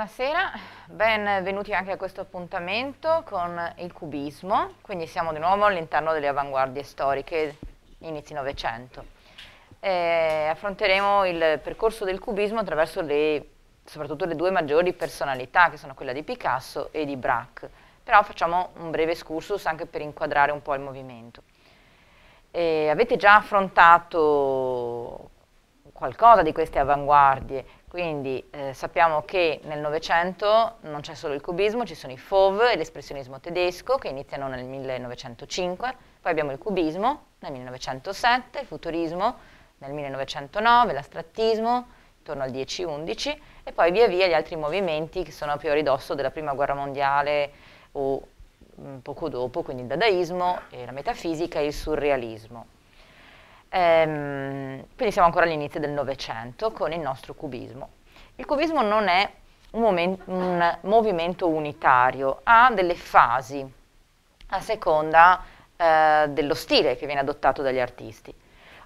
Buonasera, benvenuti anche a questo appuntamento con il cubismo, quindi siamo di nuovo all'interno delle avanguardie storiche inizi Novecento. affronteremo il percorso del cubismo attraverso le, soprattutto le due maggiori personalità che sono quella di Picasso e di Braque, però facciamo un breve excursus anche per inquadrare un po' il movimento. E avete già affrontato qualcosa di queste avanguardie quindi eh, sappiamo che nel Novecento non c'è solo il cubismo, ci sono i Fauve e l'espressionismo tedesco che iniziano nel 1905, poi abbiamo il cubismo nel 1907, il futurismo nel 1909, l'astrattismo intorno al 10-11 e poi via via gli altri movimenti che sono più a ridosso della prima guerra mondiale o mh, mm, poco dopo, quindi il dadaismo, la metafisica e il surrealismo. Ehm, quindi siamo ancora all'inizio del Novecento con il nostro cubismo. Il cubismo non è un, un movimento unitario, ha delle fasi a seconda eh, dello stile che viene adottato dagli artisti.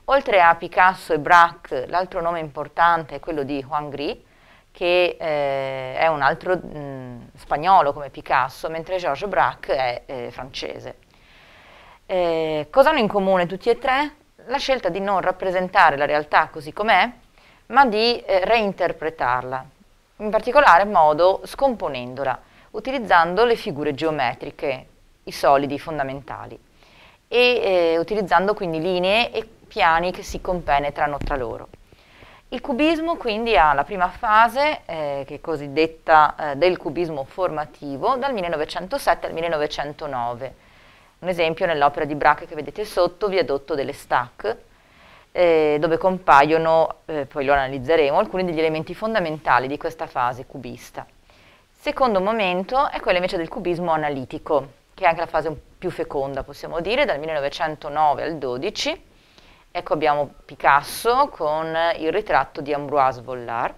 Oltre a Picasso e Braque, l'altro nome importante è quello di Juan Gris, che eh, è un altro mh, spagnolo come Picasso, mentre Georges Braque è eh, francese. Eh, cosa hanno in comune tutti e tre? la scelta di non rappresentare la realtà così com'è, ma di eh, reinterpretarla, in particolare modo scomponendola, utilizzando le figure geometriche, i solidi fondamentali, e eh, utilizzando quindi linee e piani che si compenetrano tra loro. Il cubismo quindi ha la prima fase, eh, che è cosiddetta eh, del cubismo formativo, dal 1907 al 1909, un esempio nell'opera di Braque che vedete sotto, Viadotto delle Stack, eh, dove compaiono, eh, poi lo analizzeremo, alcuni degli elementi fondamentali di questa fase cubista. Secondo momento è quello invece del cubismo analitico, che è anche la fase più feconda, possiamo dire, dal 1909 al 12. Ecco abbiamo Picasso con il ritratto di Ambroise Vollard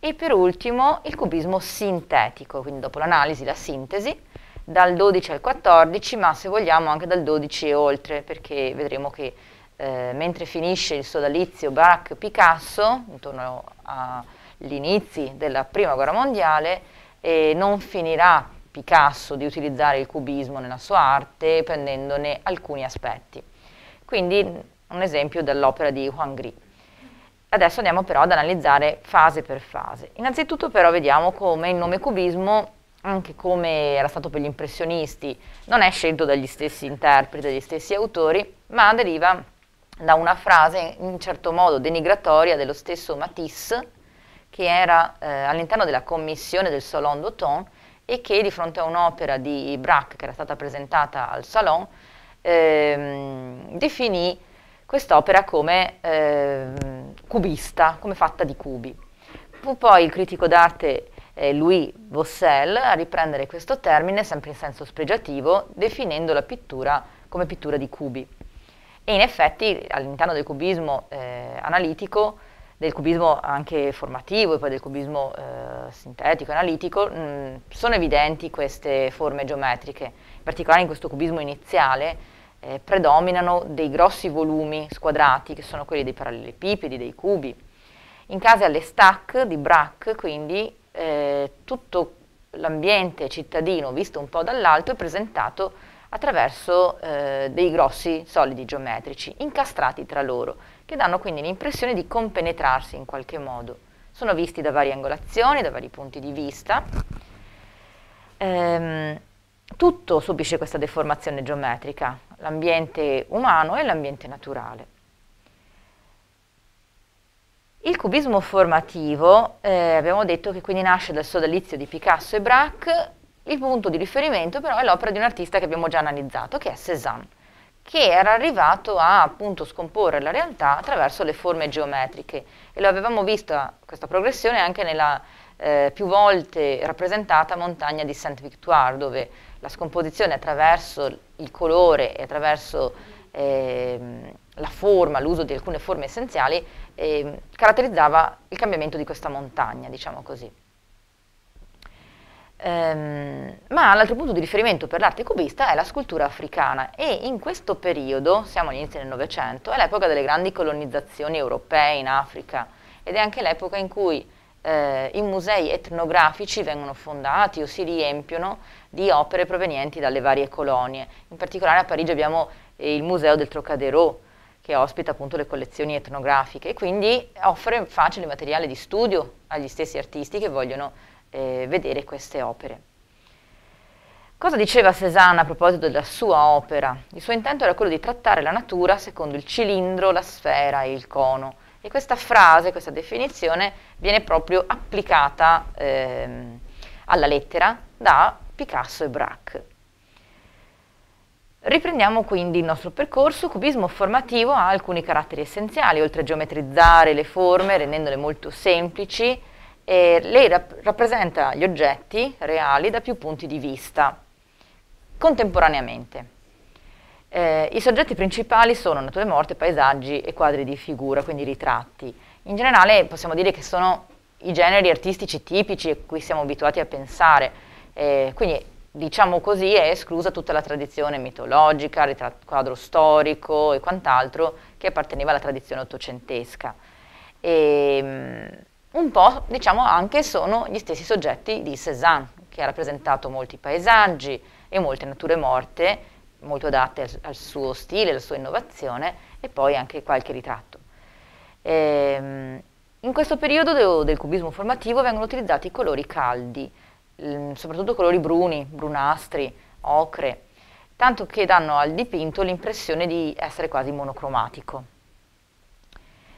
e per ultimo il cubismo sintetico, quindi dopo l'analisi, la sintesi, dal 12 al 14, ma se vogliamo anche dal 12 e oltre, perché vedremo che eh, mentre finisce il sodalizio Braque-Picasso, intorno agli inizi della Prima Guerra Mondiale, eh, non finirà Picasso di utilizzare il cubismo nella sua arte, prendendone alcuni aspetti. Quindi un esempio dell'opera di Juan Gris. Adesso andiamo però ad analizzare fase per fase. Innanzitutto però vediamo come il nome cubismo anche come era stato per gli impressionisti, non è scelto dagli stessi interpreti, dagli stessi autori, ma deriva da una frase in certo modo denigratoria dello stesso Matisse, che era eh, all'interno della commissione del Salon d'Auton e che di fronte a un'opera di Braque che era stata presentata al Salon, ehm, definì quest'opera come ehm, cubista, come fatta di cubi. Fu poi il critico d'arte eh, Louis Vossel a riprendere questo termine sempre in senso spregiativo, definendo la pittura come pittura di cubi. E in effetti all'interno del cubismo eh, analitico, del cubismo anche formativo e poi del cubismo eh, sintetico, analitico, mh, mm, sono evidenti queste forme geometriche, in particolare in questo cubismo iniziale eh, predominano dei grossi volumi squadrati che sono quelli dei parallelepipedi, dei cubi. In caso alle stack di Braque quindi eh, tutto l'ambiente cittadino visto un po' dall'alto è presentato attraverso eh, dei grossi solidi geometrici incastrati tra loro, che danno quindi l'impressione di compenetrarsi in qualche modo. Sono visti da varie angolazioni, da vari punti di vista. Ehm, tutto subisce questa deformazione geometrica, l'ambiente umano e l'ambiente naturale. Il cubismo formativo, eh, abbiamo detto che quindi nasce dal sodalizio di Picasso e Braque, il punto di riferimento però è l'opera di un artista che abbiamo già analizzato, che è Cézanne, che era arrivato a appunto scomporre la realtà attraverso le forme geometriche e lo avevamo visto eh, questa progressione anche nella eh, più volte rappresentata montagna di Saint-Victoire, dove la scomposizione attraverso il colore e attraverso eh, la forma, l'uso di alcune forme essenziali, eh, caratterizzava il cambiamento di questa montagna, diciamo così. Ehm, ma l'altro punto di riferimento per l'arte cubista è la scultura africana e in questo periodo, siamo all'inizio del Novecento, è l'epoca delle grandi colonizzazioni europee in Africa ed è anche l'epoca in cui eh, i musei etnografici vengono fondati o si riempiono di opere provenienti dalle varie colonie. In particolare a Parigi abbiamo eh, il museo del Trocadéro, che ospita appunto le collezioni etnografiche e quindi offre facile materiale di studio agli stessi artisti che vogliono eh, vedere queste opere. Cosa diceva Cézanne a proposito della sua opera? Il suo intento era quello di trattare la natura secondo il cilindro, la sfera e il cono. E questa frase, questa definizione viene proprio applicata ehm, alla lettera da Picasso e Braque. Riprendiamo quindi il nostro percorso, cubismo formativo ha alcuni caratteri essenziali, oltre a geometrizzare le forme rendendole molto semplici, eh, lei rap rappresenta gli oggetti reali da più punti di vista, contemporaneamente. Eh, I soggetti principali sono nature morte, paesaggi e quadri di figura, quindi ritratti. In generale possiamo dire che sono i generi artistici tipici a cui siamo abituati a pensare, eh, quindi diciamo così, è esclusa tutta la tradizione mitologica, quadro storico e quant'altro che apparteneva alla tradizione ottocentesca. E, ehm, un po', diciamo, anche sono gli stessi soggetti di Cézanne, che ha rappresentato molti paesaggi e molte nature morte, molto adatte al, al suo stile, alla sua innovazione, e poi anche qualche ritratto. E, ehm, in questo periodo de del cubismo formativo vengono utilizzati i colori caldi, Ehm, soprattutto colori bruni, brunastri, ocre, tanto che danno al dipinto l'impressione di essere quasi monocromatico.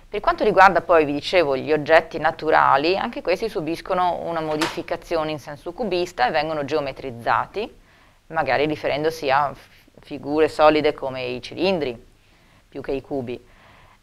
Per quanto riguarda poi, vi dicevo, gli oggetti naturali, anche questi subiscono una modificazione in senso cubista e vengono geometrizzati, magari riferendosi a figure solide come i cilindri, più che i cubi.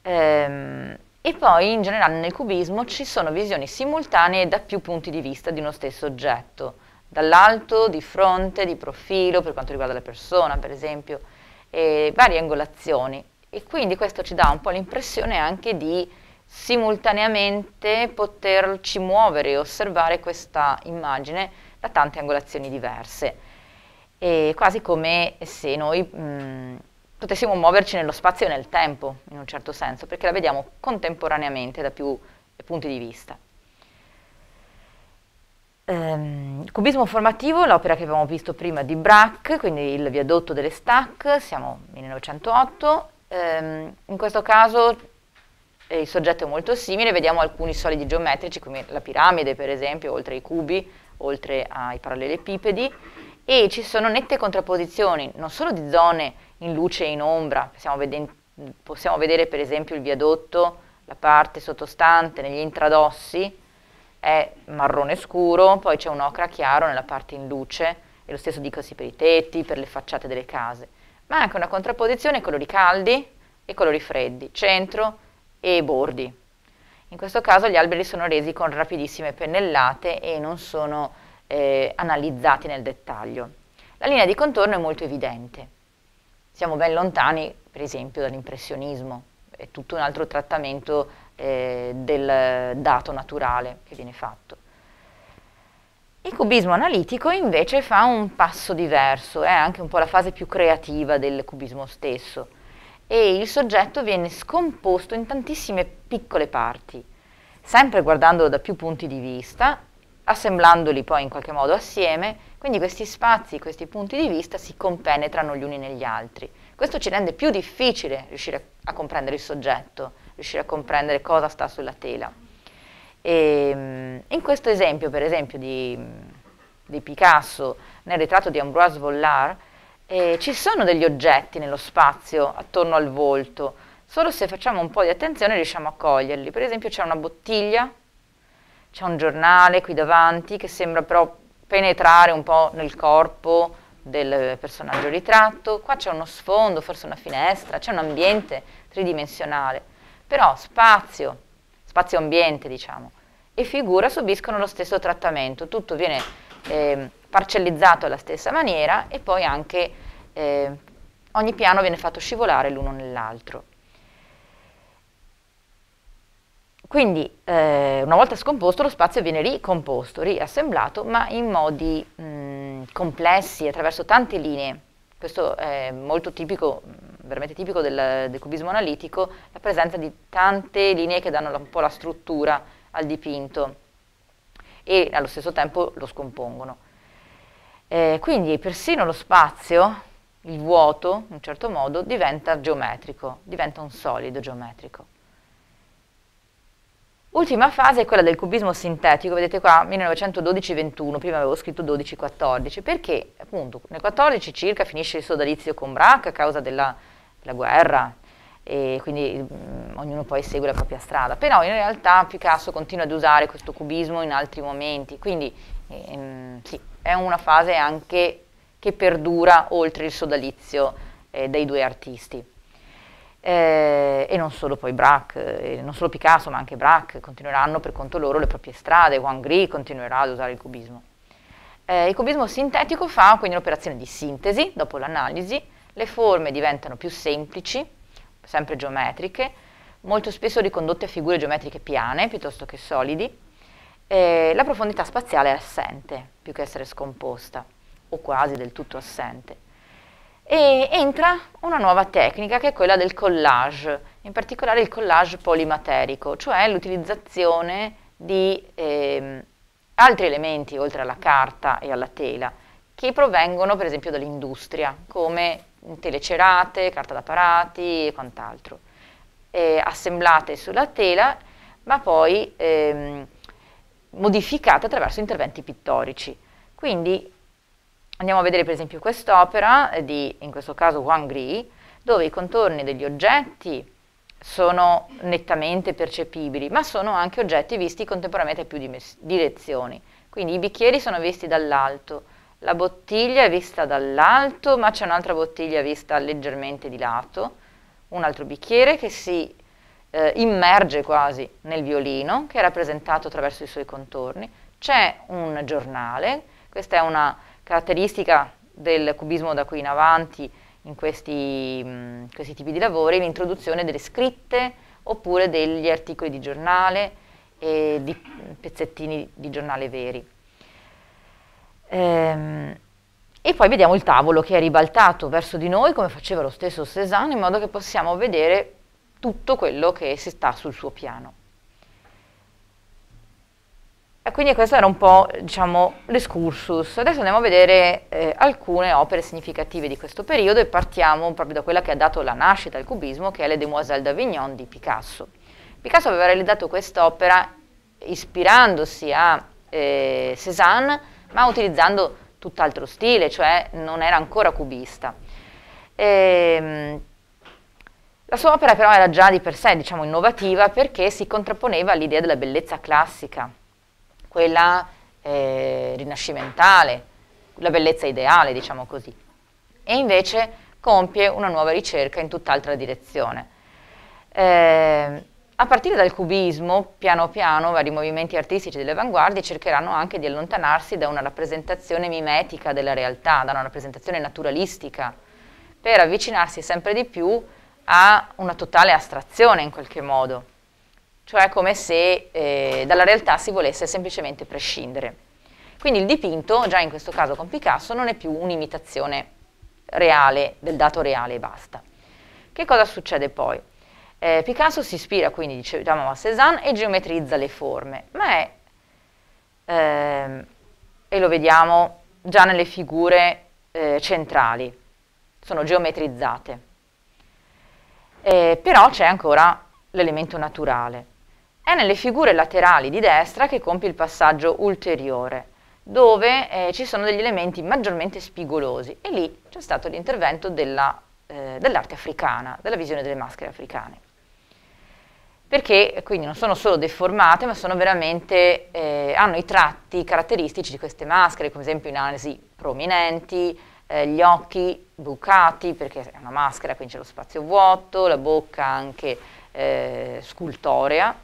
Ehm, e poi in generale nel cubismo ci sono visioni simultanee da più punti di vista di uno stesso oggetto, dall'alto, di fronte, di profilo, per quanto riguarda la persona per esempio, e varie angolazioni. E quindi questo ci dà un po' l'impressione anche di simultaneamente poterci muovere e osservare questa immagine da tante angolazioni diverse, e quasi come se noi... Mh, mm, potessimo muoverci nello spazio e nel tempo, in un certo senso, perché la vediamo contemporaneamente da più punti di vista. Um, cubismo formativo, l'opera che abbiamo visto prima di Braque, quindi il viadotto delle Stack, siamo 1908, um, ehm, in questo caso il soggetto è molto simile, vediamo alcuni solidi geometrici come la piramide per esempio, oltre ai cubi, oltre ai parallelepipedi, e ci sono nette contrapposizioni non solo di zone in luce e in ombra, possiamo, vede possiamo vedere per esempio il viadotto, la parte sottostante negli intradossi è marrone scuro, poi c'è un ocra chiaro nella parte in luce, e lo stesso dicosi per i tetti, per le facciate delle case, ma anche una contrapposizione colori caldi e colori freddi, centro e bordi. In questo caso gli alberi sono resi con rapidissime pennellate e non sono eh, analizzati nel dettaglio. La linea di contorno è molto evidente. Siamo ben lontani, per esempio, dall'impressionismo, è tutto un altro trattamento eh, del dato naturale che viene fatto. Il cubismo analitico invece fa un passo diverso, è anche un po' la fase più creativa del cubismo stesso e il soggetto viene scomposto in tantissime piccole parti, sempre guardandolo da più punti di vista assemblandoli poi in qualche modo assieme, quindi questi spazi, questi punti di vista si compenetrano gli uni negli altri. Questo ci rende più difficile riuscire a comprendere il soggetto, riuscire a comprendere cosa sta sulla tela. E, ehm, in questo esempio, per esempio, di, di Picasso, nel ritratto di Ambroise Vollard, eh, ci sono degli oggetti nello spazio attorno al volto, solo se facciamo un po' di attenzione riusciamo a coglierli. Per esempio c'è una bottiglia c'è un giornale qui davanti che sembra però penetrare un po' nel corpo del personaggio ritratto, qua c'è uno sfondo, forse una finestra, c'è un ambiente tridimensionale, però spazio, spazio-ambiente diciamo, e figura subiscono lo stesso trattamento, tutto viene eh, parcellizzato alla stessa maniera e poi anche eh, ogni piano viene fatto scivolare l'uno nell'altro. Quindi eh, una volta scomposto lo spazio viene ricomposto, riassemblato, ma in modi mh, mm, complessi, attraverso tante linee. Questo è molto tipico, mm, veramente tipico del, del cubismo analitico, la presenza di tante linee che danno un po' la struttura al dipinto e allo stesso tempo lo scompongono. Eh, quindi persino lo spazio, il vuoto, in un certo modo, diventa geometrico, diventa un solido geometrico. Ultima fase è quella del cubismo sintetico, vedete qua 1912-21, prima avevo scritto 12-14, perché appunto nel 14 circa finisce il sodalizio con Braque a causa della, della guerra e quindi mh, mm, ognuno poi segue la propria strada, però in realtà Picasso continua ad usare questo cubismo in altri momenti, quindi ehm, sì, è una fase anche che perdura oltre il sodalizio eh, dei due artisti eh, e non solo poi Braque, eh, non solo Picasso ma anche Braque continueranno per conto loro le proprie strade, Juan Gris continuerà ad usare il cubismo. Eh, il cubismo sintetico fa quindi un'operazione di sintesi, dopo l'analisi, le forme diventano più semplici, sempre geometriche, molto spesso ricondotte a figure geometriche piane piuttosto che solidi, e la profondità spaziale è assente, più che essere scomposta, o quasi del tutto assente e entra una nuova tecnica che è quella del collage, in particolare il collage polimaterico, cioè l'utilizzazione di eh, altri elementi oltre alla carta e alla tela, che provengono per esempio dall'industria, come telecerate, carta da parati e quant'altro, eh, assemblate sulla tela, ma poi ehm, modificate attraverso interventi pittorici. Quindi Andiamo a vedere per esempio quest'opera di, in questo caso, Wang Gri, dove i contorni degli oggetti sono nettamente percepibili, ma sono anche oggetti visti contemporaneamente a più direzioni. Quindi i bicchieri sono visti dall'alto, la bottiglia è vista dall'alto, ma c'è un'altra bottiglia vista leggermente di lato, un altro bicchiere che si eh, immerge quasi nel violino, che è rappresentato attraverso i suoi contorni, c'è un giornale, questa è una Caratteristica del cubismo da qui in avanti in questi, mh, mm, questi tipi di lavori l'introduzione delle scritte oppure degli articoli di giornale e di pezzettini di giornale veri. Ehm, e poi vediamo il tavolo che è ribaltato verso di noi, come faceva lo stesso Cézanne, in modo che possiamo vedere tutto quello che si sta sul suo piano. E quindi questo era un po' diciamo, l'escursus. Adesso andiamo a vedere eh, alcune opere significative di questo periodo e partiamo proprio da quella che ha dato la nascita al cubismo, che è Le Demoiselles d'Avignon di Picasso. Picasso aveva realizzato quest'opera ispirandosi a eh, Cézanne, ma utilizzando tutt'altro stile, cioè non era ancora cubista. E, ehm, la sua opera però era già di per sé diciamo, innovativa perché si contrapponeva all'idea della bellezza classica quella eh, rinascimentale, la bellezza ideale, diciamo così. E invece compie una nuova ricerca in tutt'altra direzione. Eh, a partire dal cubismo, piano piano, vari movimenti artistici delle avanguardie cercheranno anche di allontanarsi da una rappresentazione mimetica della realtà, da una rappresentazione naturalistica, per avvicinarsi sempre di più a una totale astrazione in qualche modo cioè come se eh, dalla realtà si volesse semplicemente prescindere. Quindi il dipinto, già in questo caso con Picasso, non è più un'imitazione reale del dato reale e basta. Che cosa succede poi? Eh, Picasso si ispira quindi, diciamo, a Cézanne e geometrizza le forme, ma è, ehm, e lo vediamo già nelle figure eh, centrali, sono geometrizzate. Eh, però c'è ancora l'elemento naturale. È nelle figure laterali di destra che compie il passaggio ulteriore, dove eh, ci sono degli elementi maggiormente spigolosi e lì c'è stato l'intervento eh, dell'arte eh, dell africana, della visione delle maschere africane. Perché eh, quindi non sono solo deformate, ma eh, hanno i tratti caratteristici di queste maschere, come esempio in analisi prominenti, eh, gli occhi bucati, perché è una maschera, quindi c'è lo spazio vuoto, la bocca anche scultorea,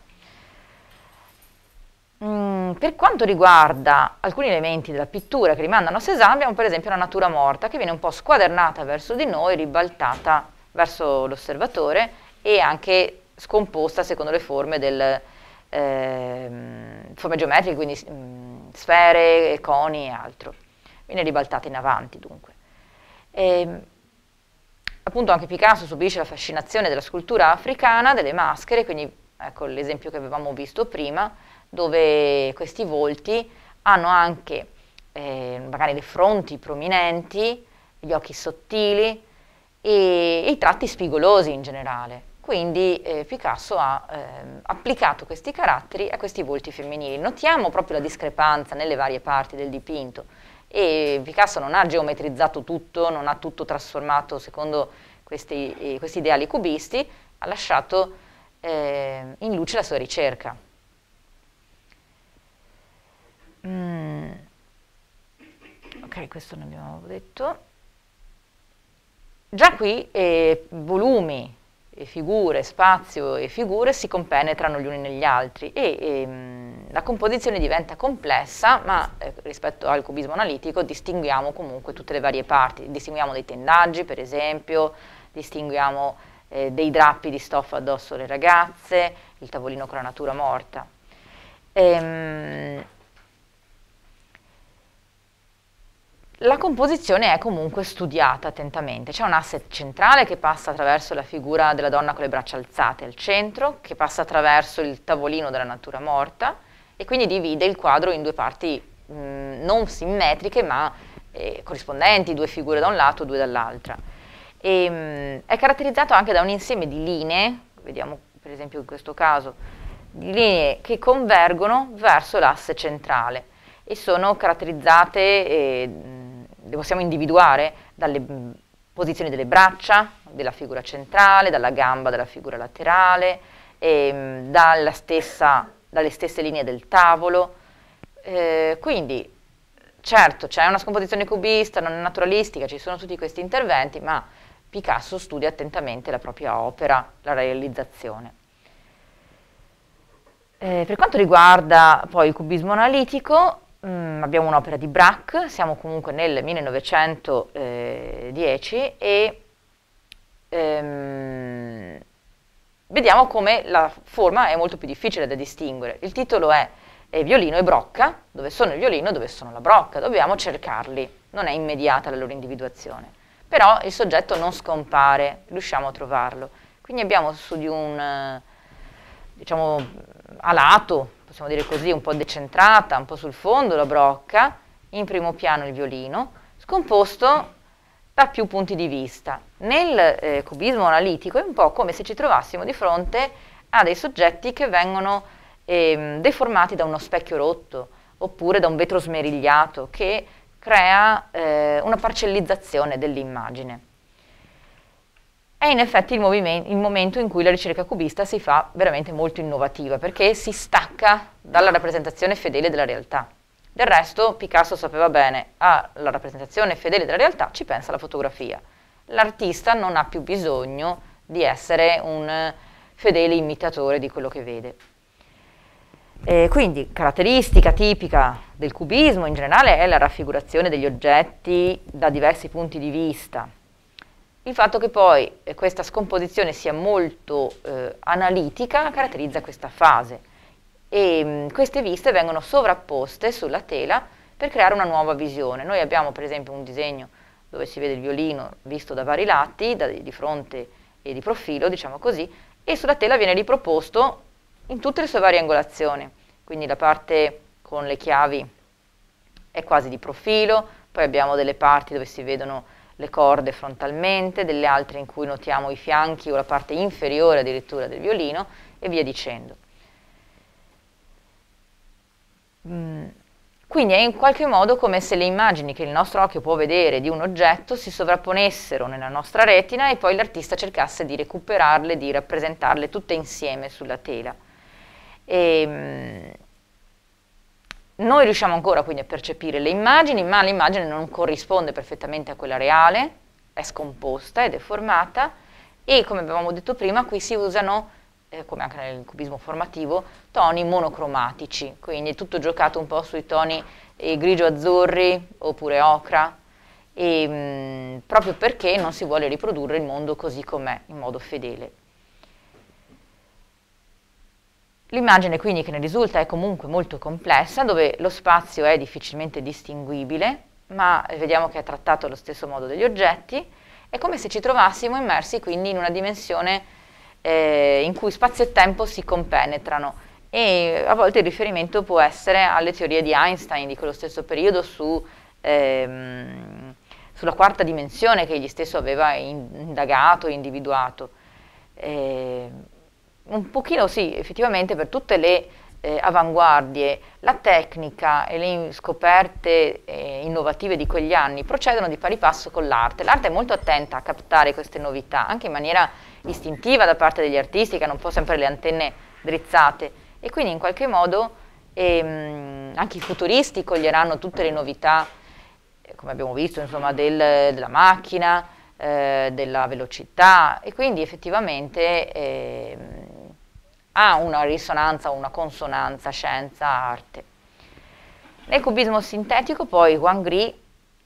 Mm, per quanto riguarda alcuni elementi della pittura che rimandano a Cézanne, abbiamo per esempio la natura morta che viene un po' squadernata verso di noi, ribaltata verso l'osservatore e anche scomposta secondo le forme, del, eh, forme geometriche, quindi mh, mm, sfere, coni e altro. Viene ribaltata in avanti dunque. E, ehm, appunto anche Picasso subisce la fascinazione della scultura africana, delle maschere, quindi ecco l'esempio che avevamo visto prima, dove questi volti hanno anche eh, magari le fronti prominenti, gli occhi sottili e, e i tratti spigolosi in generale. Quindi eh, Picasso ha eh, applicato questi caratteri a questi volti femminili. Notiamo proprio la discrepanza nelle varie parti del dipinto e Picasso non ha geometrizzato tutto, non ha tutto trasformato secondo questi, eh, questi ideali cubisti, ha lasciato ehm, in luce la sua ricerca. Mm. Ok, questo non abbiamo detto. Già qui eh, volumi, e figure, spazio e figure si compenetrano gli uni negli altri e, e ehm, la composizione diventa complessa, ma eh, rispetto al cubismo analitico distinguiamo comunque tutte le varie parti, distinguiamo dei tendaggi per esempio, distinguiamo eh, dei drappi di stoffa addosso alle ragazze, il tavolino con la natura morta. E, ehm, La composizione è comunque studiata attentamente, c'è un asset centrale che passa attraverso la figura della donna con le braccia alzate al centro, che passa attraverso il tavolino della natura morta e quindi divide il quadro in due parti mh, mm, non simmetriche ma eh, corrispondenti, due figure da un lato, due dall'altra. E, ehm, mh, è caratterizzato anche da un insieme di linee, vediamo per esempio in questo caso, di linee che convergono verso l'asse centrale e sono caratterizzate eh, le possiamo individuare dalle mm, posizioni delle braccia, della figura centrale, dalla gamba della figura laterale, e, mm, stessa, dalle stesse linee del tavolo. Eh, quindi, certo, c'è una scomposizione cubista, non naturalistica, ci sono tutti questi interventi, ma Picasso studia attentamente la propria opera, la realizzazione. Eh, per quanto riguarda poi il cubismo analitico, Mm, abbiamo un'opera di Braque, siamo comunque nel 1910 e ehm, vediamo come la forma è molto più difficile da distinguere. Il titolo è eh, Violino e Brocca, dove sono il violino e dove sono la brocca, dobbiamo cercarli, non è immediata la loro individuazione. Però il soggetto non scompare, riusciamo a trovarlo. Quindi abbiamo su di un, eh, diciamo, alato, possiamo dire così, un po' decentrata, un po' sul fondo la brocca, in primo piano il violino, scomposto da più punti di vista. Nel eh, cubismo analitico è un po' come se ci trovassimo di fronte a dei soggetti che vengono eh, deformati da uno specchio rotto oppure da un vetro smerigliato che crea eh, una parcellizzazione dell'immagine è in effetti il, il, momento in cui la ricerca cubista si fa veramente molto innovativa, perché si stacca dalla rappresentazione fedele della realtà. Del resto Picasso sapeva bene, alla ah, rappresentazione fedele della realtà ci pensa la fotografia. L'artista non ha più bisogno di essere un fedele imitatore di quello che vede. E quindi caratteristica tipica del cubismo in generale è la raffigurazione degli oggetti da diversi punti di vista, il fatto che poi eh, questa scomposizione sia molto eh, analitica caratterizza questa fase e mh, mm, queste viste vengono sovrapposte sulla tela per creare una nuova visione. Noi abbiamo per esempio un disegno dove si vede il violino visto da vari lati, da, di fronte e di profilo, diciamo così, e sulla tela viene riproposto in tutte le sue varie angolazioni. Quindi la parte con le chiavi è quasi di profilo, poi abbiamo delle parti dove si vedono le corde frontalmente, delle altre in cui notiamo i fianchi o la parte inferiore addirittura del violino e via dicendo. Mm, quindi è in qualche modo come se le immagini che il nostro occhio può vedere di un oggetto si sovrapponessero nella nostra retina e poi l'artista cercasse di recuperarle, di rappresentarle tutte insieme sulla tela. E, ehm, noi riusciamo ancora quindi a percepire le immagini, ma l'immagine non corrisponde perfettamente a quella reale, è scomposta, è deformata e come avevamo detto prima qui si usano, eh, come anche nel cubismo formativo, toni monocromatici, quindi è tutto giocato un po' sui toni eh, grigio-azzurri oppure ocra, e, mh, mm, proprio perché non si vuole riprodurre il mondo così com'è, in modo fedele. L'immagine quindi che ne risulta è comunque molto complessa, dove lo spazio è difficilmente distinguibile, ma vediamo che è trattato allo stesso modo degli oggetti, è come se ci trovassimo immersi quindi in una dimensione eh, in cui spazio e tempo si compenetrano e a volte il riferimento può essere alle teorie di Einstein di quello stesso periodo su, ehm, sulla quarta dimensione che egli stesso aveva indagato, individuato. Eh, un pochino sì, effettivamente per tutte le eh, avanguardie, la tecnica e le scoperte eh, innovative di quegli anni procedono di pari passo con l'arte. L'arte è molto attenta a captare queste novità, anche in maniera istintiva da parte degli artisti che hanno un po' sempre le antenne drizzate e quindi in qualche modo ehm, anche i futuristi coglieranno tutte le novità, eh, come abbiamo visto, insomma, del, della macchina, eh, della velocità e quindi effettivamente ehm, ha una risonanza, una consonanza scienza-arte. Nel cubismo sintetico poi Juan Gris,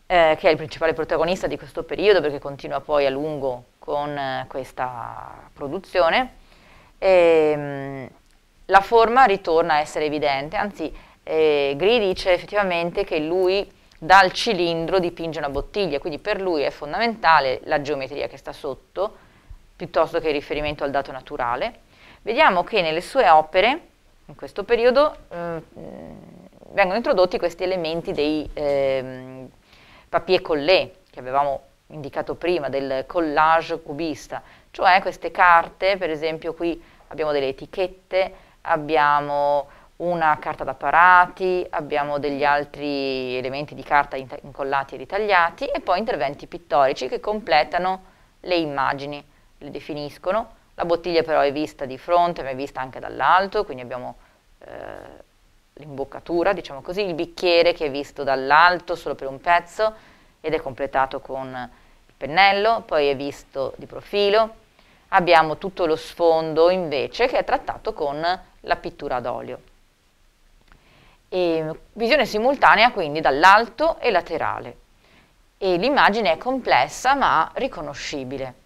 eh, che è il principale protagonista di questo periodo perché continua poi a lungo con eh, questa produzione, ehm, la forma ritorna a essere evidente, anzi eh, Gris dice effettivamente che lui dal cilindro dipinge una bottiglia, quindi per lui è fondamentale la geometria che sta sotto piuttosto che il riferimento al dato naturale vediamo che nelle sue opere, in questo periodo, eh, vengono introdotti questi elementi dei eh, papier-collé, che avevamo indicato prima, del collage cubista, cioè queste carte, per esempio qui abbiamo delle etichette, abbiamo una carta da parati, abbiamo degli altri elementi di carta incollati e ritagliati e poi interventi pittorici che completano le immagini, le definiscono la bottiglia però è vista di fronte, ma è vista anche dall'alto, quindi abbiamo eh, l'imboccatura, diciamo così, il bicchiere che è visto dall'alto solo per un pezzo ed è completato con il pennello, poi è visto di profilo. Abbiamo tutto lo sfondo invece che è trattato con la pittura ad olio. E visione simultanea quindi dall'alto e laterale. E l'immagine è complessa ma riconoscibile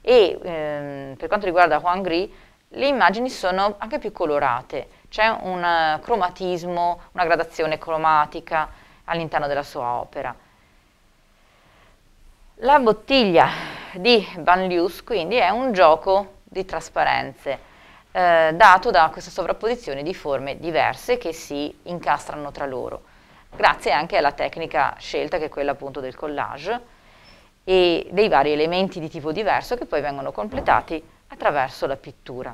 e ehm, per quanto riguarda Juan Gris le immagini sono anche più colorate, c'è un uh, cromatismo, una gradazione cromatica all'interno della sua opera. La bottiglia di Banlius quindi è un gioco di trasparenze eh, dato da questa sovrapposizione di forme diverse che si incastrano tra loro, grazie anche alla tecnica scelta che è quella appunto del collage, e dei vari elementi di tipo diverso che poi vengono completati attraverso la pittura.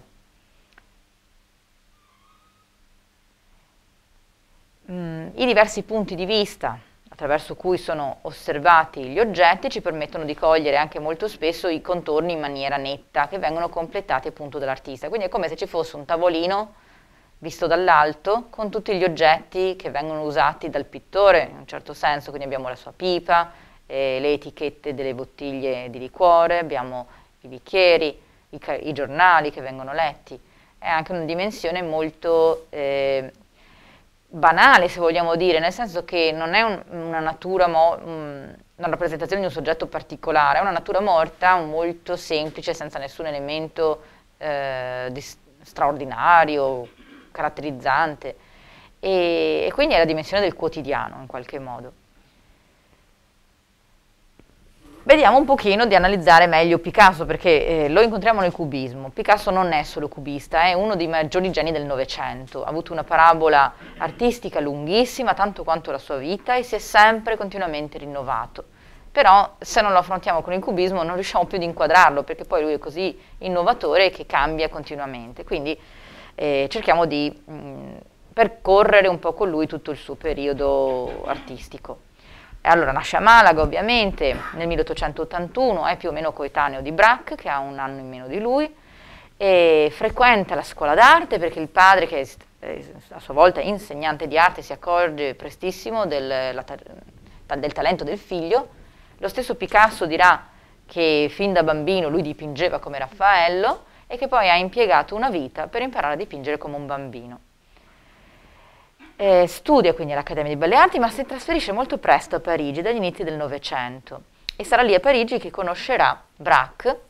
Mm, I diversi punti di vista attraverso cui sono osservati gli oggetti ci permettono di cogliere anche molto spesso i contorni in maniera netta che vengono completati appunto dall'artista. Quindi è come se ci fosse un tavolino visto dall'alto con tutti gli oggetti che vengono usati dal pittore in un certo senso, quindi abbiamo la sua pipa, eh, le etichette delle bottiglie di liquore, abbiamo i bicchieri, i, i giornali che vengono letti. È anche una dimensione molto eh, banale, se vogliamo dire, nel senso che non è un, una natura, mm, una rappresentazione di un soggetto particolare, è una natura morta molto semplice, senza nessun elemento eh, straordinario, caratterizzante. E, e quindi è la dimensione del quotidiano in qualche modo vediamo un pochino di analizzare meglio Picasso, perché eh, lo incontriamo nel cubismo. Picasso non è solo cubista, è uno dei maggiori geni del Novecento, ha avuto una parabola artistica lunghissima, tanto quanto la sua vita, e si è sempre continuamente rinnovato. Però se non lo affrontiamo con il cubismo non riusciamo più ad inquadrarlo, perché poi lui è così innovatore che cambia continuamente. Quindi eh, cerchiamo di mh, mm, percorrere un po' con lui tutto il suo periodo artistico. E allora nasce a Malaga ovviamente nel 1881, è più o meno coetaneo di Braque che ha un anno in meno di lui e frequenta la scuola d'arte perché il padre che è a sua volta insegnante di arte si accorge prestissimo del, la, del talento del figlio. Lo stesso Picasso dirà che fin da bambino lui dipingeva come Raffaello e che poi ha impiegato una vita per imparare a dipingere come un bambino. Eh, studia quindi all'Accademia di Belle Arti, ma si trasferisce molto presto a Parigi, dagli inizi del Novecento. E sarà lì a Parigi che conoscerà Braque,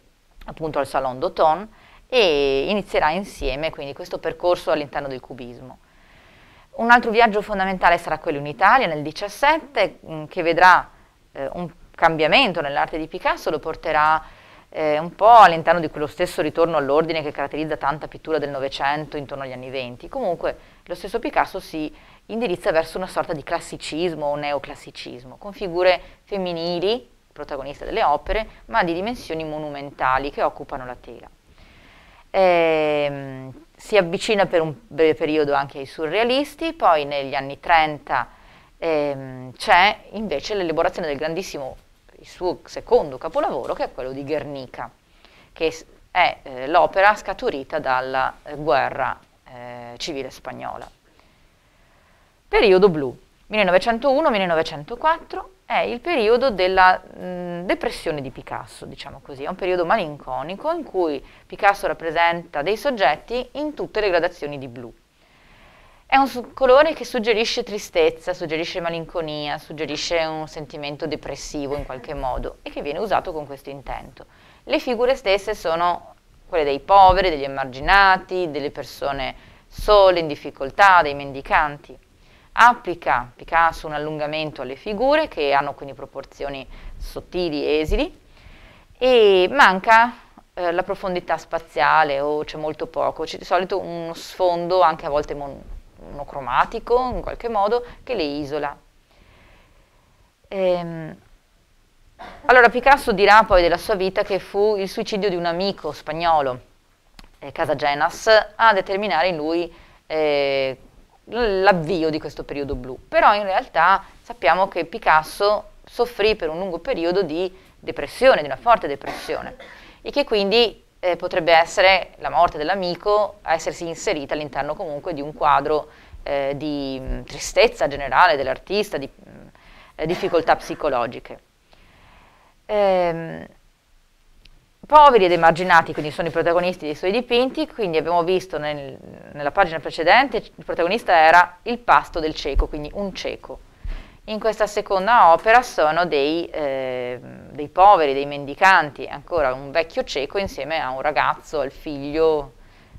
appunto al Salon d'Automne, e inizierà insieme quindi questo percorso all'interno del cubismo. Un altro viaggio fondamentale sarà quello in Italia nel 17, mm, che vedrà eh, un cambiamento nell'arte di Picasso, lo porterà eh, un po' all'interno di quello stesso ritorno all'ordine che caratterizza tanta pittura del Novecento intorno agli anni 20. Comunque lo stesso Picasso si indirizza verso una sorta di classicismo o neoclassicismo, con figure femminili, protagoniste delle opere, ma di dimensioni monumentali che occupano la tela. E, ehm, si avvicina per un breve periodo anche ai surrealisti, poi negli anni 30 ehm, c'è invece l'elaborazione del grandissimo, il suo secondo capolavoro, che è quello di Guernica, che è eh, l'opera scaturita dalla eh, guerra civile spagnola. Periodo blu. 1901-1904 è il periodo della mh, depressione di Picasso, diciamo così, è un periodo malinconico in cui Picasso rappresenta dei soggetti in tutte le gradazioni di blu. È un colore che suggerisce tristezza, suggerisce malinconia, suggerisce un sentimento depressivo in qualche modo e che viene usato con questo intento. Le figure stesse sono quelle dei poveri, degli emarginati, delle persone sole in difficoltà, dei mendicanti. Applica Picasso un allungamento alle figure che hanno quindi proporzioni sottili esili e manca eh, la profondità spaziale o c'è molto poco, c'è di solito uno sfondo anche a volte mon monocromatico in qualche modo che le isola. Ehm, allora Picasso dirà poi della sua vita che fu il suicidio di un amico spagnolo eh, Casa Genas a determinare in lui eh, l'avvio di questo periodo blu. Però in realtà sappiamo che Picasso soffrì per un lungo periodo di depressione, di una forte depressione, e che quindi eh, potrebbe essere la morte dell'amico a essersi inserita all'interno comunque di un quadro eh, di mh, mm, tristezza generale dell'artista, di mh, mm, eh, difficoltà psicologiche. Ehm, poveri ed emarginati, quindi sono i protagonisti dei suoi dipinti, quindi abbiamo visto nel, nella pagina precedente il protagonista era il pasto del cieco, quindi un cieco. In questa seconda opera sono dei, eh, dei poveri, dei mendicanti, ancora un vecchio cieco insieme a un ragazzo, al figlio,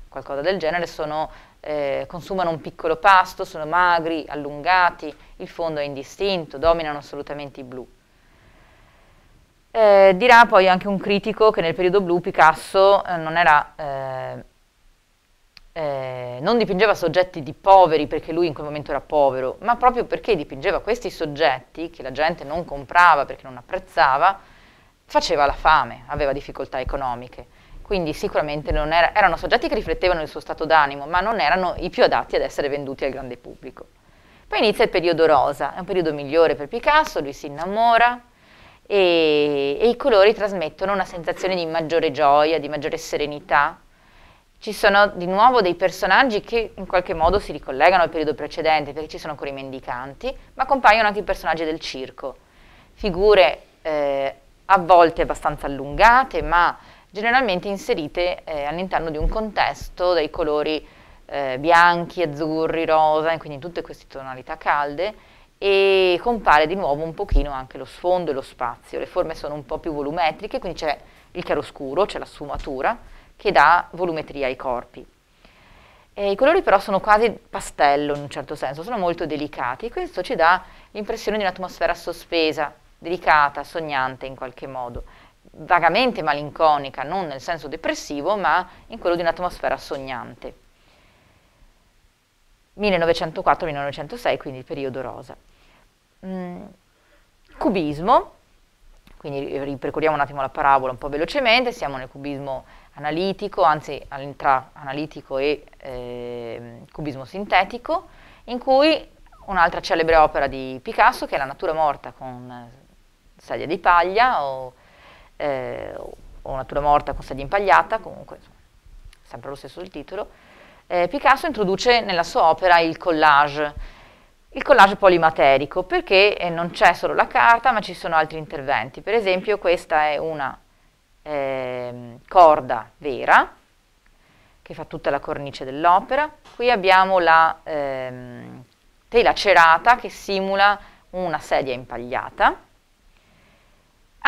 qualcosa del genere, sono, eh, consumano un piccolo pasto, sono magri, allungati, il fondo è indistinto, dominano assolutamente i blu. Eh, dirà poi anche un critico che nel periodo blu Picasso eh, non, era, eh, eh, non dipingeva soggetti di poveri perché lui in quel momento era povero, ma proprio perché dipingeva questi soggetti che la gente non comprava perché non apprezzava, faceva la fame, aveva difficoltà economiche. Quindi sicuramente era, erano soggetti che riflettevano il suo stato d'animo, ma non erano i più adatti ad essere venduti al grande pubblico. Poi inizia il periodo rosa, è un periodo migliore per Picasso, lui si innamora, e, e, i colori trasmettono una sensazione di maggiore gioia, di maggiore serenità. Ci sono di nuovo dei personaggi che in qualche modo si ricollegano al periodo precedente perché ci sono ancora i mendicanti, ma compaiono anche i personaggi del circo, figure eh, a volte abbastanza allungate ma generalmente inserite eh, all'interno di un contesto dai colori eh, bianchi, azzurri, rosa, quindi tutte queste tonalità calde, e compare di nuovo un pochino anche lo sfondo e lo spazio, le forme sono un po' più volumetriche, quindi c'è il chiaroscuro, c'è la sfumatura che dà volumetria ai corpi. E I colori però sono quasi pastello in un certo senso, sono molto delicati e questo ci dà l'impressione di un'atmosfera sospesa, delicata, sognante in qualche modo, vagamente malinconica, non nel senso depressivo, ma in quello di un'atmosfera sognante. 1904-1906, quindi il periodo rosa. Mm, cubismo, quindi ripercorriamo un attimo la parabola un po' velocemente, siamo nel cubismo analitico, anzi tra analitico e eh, cubismo sintetico, in cui un'altra celebre opera di Picasso che è La natura morta con eh, sedia di paglia o, eh, o Natura morta con sedia impagliata, comunque sempre lo stesso il titolo, eh, Picasso introduce nella sua opera il collage, il collage polimaterico, perché eh, non c'è solo la carta ma ci sono altri interventi. Per esempio questa è una eh, corda vera che fa tutta la cornice dell'opera. Qui abbiamo la ehm, tela cerata che simula una sedia impagliata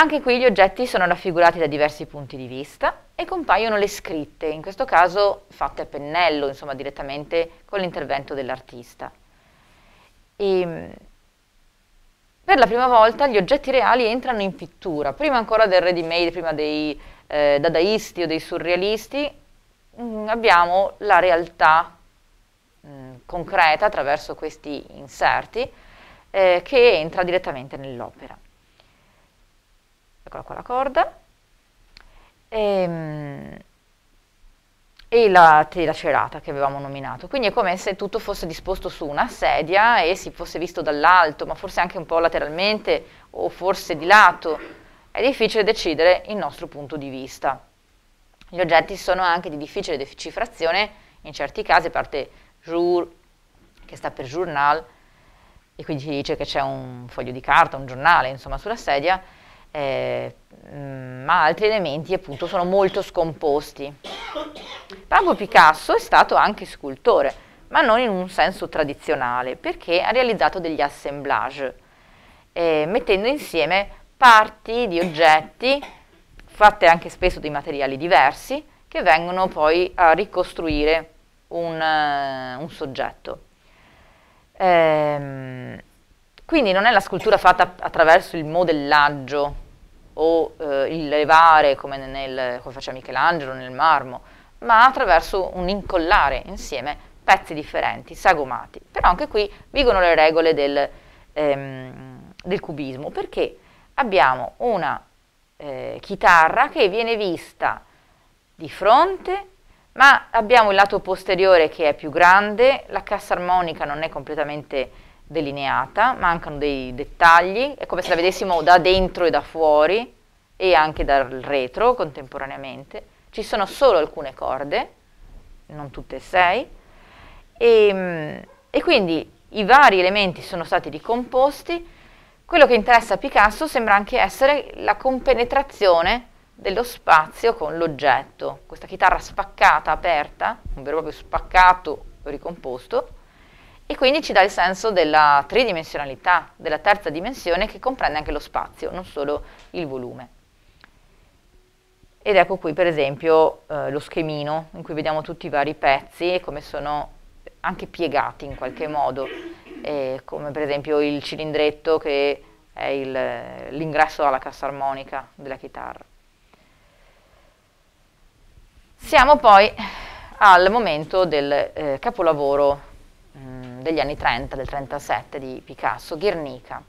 anche qui gli oggetti sono raffigurati da diversi punti di vista e compaiono le scritte, in questo caso fatte a pennello, insomma direttamente con l'intervento dell'artista. Ehm, per la prima volta gli oggetti reali entrano in pittura, prima ancora del ready-made, prima dei eh, dadaisti o dei surrealisti, mh, mm, abbiamo la realtà mh, mm, concreta attraverso questi inserti eh, che entra direttamente nell'opera eccola qua la corda, e, ehm, e la tela cerata che avevamo nominato. Quindi è come se tutto fosse disposto su una sedia e si fosse visto dall'alto, ma forse anche un po' lateralmente o forse di lato. È difficile decidere il nostro punto di vista. Gli oggetti sono anche di difficile decifrazione, in certi casi, a parte jour, che sta per journal, e quindi si dice che c'è un foglio di carta, un giornale, insomma, sulla sedia, eh, mm, ma altri elementi appunto sono molto scomposti. Pablo Picasso è stato anche scultore, ma non in un senso tradizionale, perché ha realizzato degli assemblage, eh, mettendo insieme parti di oggetti, fatte anche spesso di materiali diversi, che vengono poi a ricostruire un, uh, un soggetto. Ehm, quindi non è la scultura fatta attraverso il modellaggio o eh, il levare come, nel, come faceva Michelangelo nel marmo, ma attraverso un incollare insieme pezzi differenti, sagomati. Però anche qui vigono le regole del, ehm, del cubismo, perché abbiamo una eh, chitarra che viene vista di fronte, ma abbiamo il lato posteriore che è più grande, la cassa armonica non è completamente delineata, mancano dei dettagli, è come se la vedessimo da dentro e da fuori e anche dal retro contemporaneamente. Ci sono solo alcune corde, non tutte e sei, e, ehm, e quindi i vari elementi sono stati ricomposti. Quello che interessa a Picasso sembra anche essere la compenetrazione dello spazio con l'oggetto. Questa chitarra spaccata, aperta, un vero e proprio spaccato ricomposto, e quindi ci dà il senso della tridimensionalità, della terza dimensione che comprende anche lo spazio, non solo il volume. Ed ecco qui per esempio eh, lo schemino in cui vediamo tutti i vari pezzi e come sono anche piegati in qualche modo, eh, come per esempio il cilindretto che è l'ingresso alla cassa armonica della chitarra. Siamo poi al momento del eh, capolavoro degli anni 30, del 37 di Picasso, Guernica.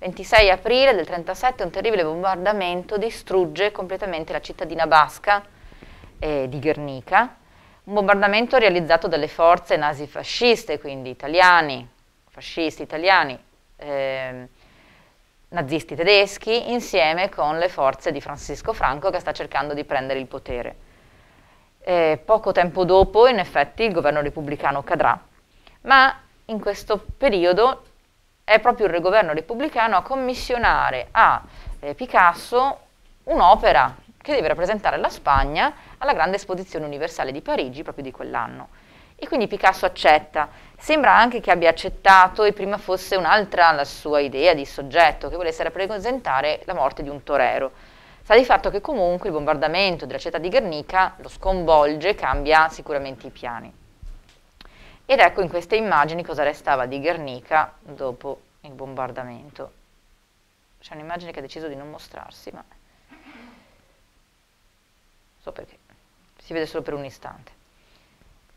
26 aprile del 37 un terribile bombardamento distrugge completamente la cittadina basca eh, di Guernica, un bombardamento realizzato dalle forze nazifasciste, quindi italiani, fascisti italiani, eh, nazisti tedeschi, insieme con le forze di Francisco Franco che sta cercando di prendere il potere. Eh, poco tempo dopo, in effetti, il governo repubblicano cadrà, ma in questo periodo è proprio il governo repubblicano a commissionare a eh, Picasso un'opera che deve rappresentare la Spagna alla grande esposizione universale di Parigi proprio di quell'anno. E quindi Picasso accetta. Sembra anche che abbia accettato e prima fosse un'altra la sua idea di soggetto, che volesse rappresentare la morte di un torero. Sa di fatto che comunque il bombardamento della città di Guernica lo sconvolge e cambia sicuramente i piani. Ed ecco in queste immagini cosa restava di Guernica dopo il bombardamento. C'è un'immagine che ha deciso di non mostrarsi, ma so perché, si vede solo per un istante.